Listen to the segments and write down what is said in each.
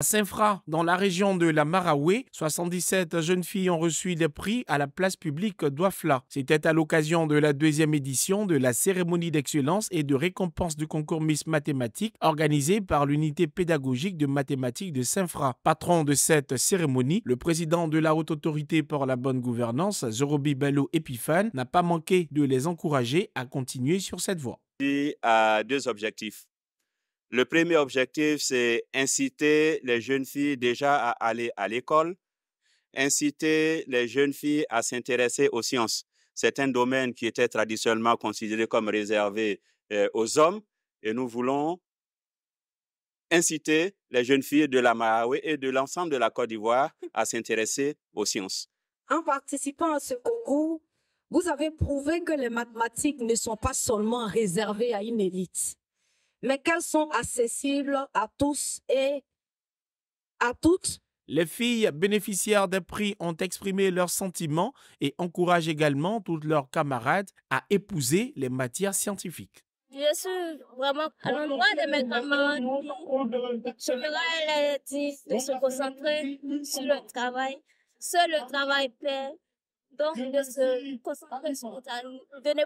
À saint dans la région de la Maraoué, 77 jeunes filles ont reçu des prix à la place publique d'Ouafla. C'était à l'occasion de la deuxième édition de la cérémonie d'excellence et de récompense du concours Miss Mathématiques organisé par l'unité pédagogique de mathématiques de Saint-Fra. Patron de cette cérémonie, le président de la Haute Autorité pour la Bonne Gouvernance, Zorobi Bello Epiphane, n'a pas manqué de les encourager à continuer sur cette voie. Et à deux objectifs le premier objectif, c'est inciter les jeunes filles déjà à aller à l'école, inciter les jeunes filles à s'intéresser aux sciences. C'est un domaine qui était traditionnellement considéré comme réservé euh, aux hommes et nous voulons inciter les jeunes filles de la Marawi et de l'ensemble de la Côte d'Ivoire à s'intéresser aux sciences. En participant à ce concours, vous avez prouvé que les mathématiques ne sont pas seulement réservées à une élite mais qu'elles sont accessibles à tous et à toutes. Les filles bénéficiaires des prix ont exprimé leurs sentiments et encouragent également toutes leurs camarades à épouser les matières scientifiques. Je suis vraiment à l'endroit de mes camarades. Je voudrais les dire de se concentrer sur le travail. Seul le travail paie. Donc, de se concentrer sur ne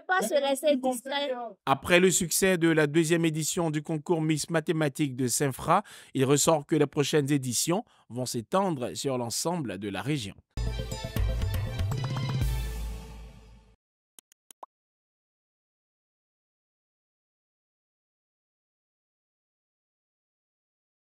pas se laisser distraire. Après le succès de la deuxième édition du concours Miss Mathématiques de saint il ressort que les prochaines éditions vont s'étendre sur l'ensemble de la région.